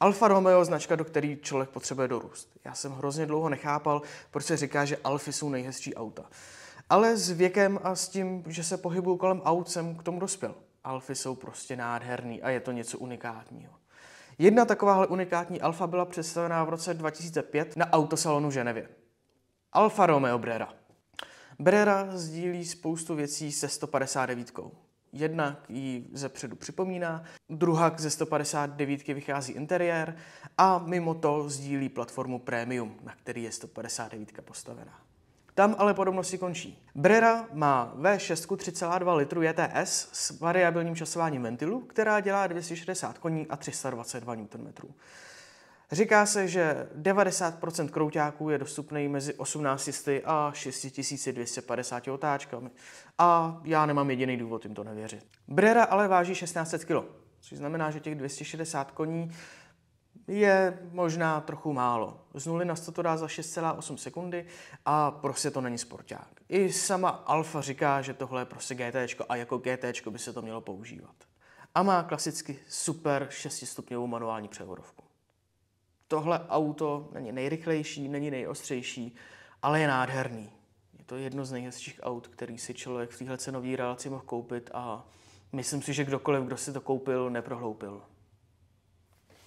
Alfa Romeo je značka, do který člověk potřebuje dorůst. Já jsem hrozně dlouho nechápal, proč se říká, že Alfy jsou nejhezčí auta. Ale s věkem a s tím, že se pohybuju kolem aut, jsem k tomu dospěl. Alfy jsou prostě nádherný a je to něco unikátního. Jedna takováhle unikátní Alfa byla představená v roce 2005 na autosalonu v Ženevě. Alfa Romeo Brera. Brera sdílí spoustu věcí se 159 jedna ji ze předu připomíná, druhá ze 159 vychází interiér a mimo to sdílí platformu Premium, na který je 159 postavená. Tam ale podobnosti končí. Brera má V6 3,2 litru JTS e s variabilním časováním ventilu, která dělá 260 koní a 322 Nm. Říká se, že 90% krouťáků je dostupný mezi 1800 a 6250 otáčkami. A já nemám jediný důvod jim to nevěřit. Brera ale váží 1600 kg, což znamená, že těch 260 koní je možná trochu málo. Z 0 na 100 to dá za 6,8 sekundy a prostě to není sporták. I sama Alfa říká, že tohle je prostě GT a jako GT by se to mělo používat. A má klasicky super 6-stupňovou manuální převodovku tohle auto není nejrychlejší, není nejostřejší, ale je nádherný. Je to jedno z nejhezčích aut, který si člověk v téhle cenové relaci mohl koupit a myslím si, že kdokoliv, kdo si to koupil, neprohloupil.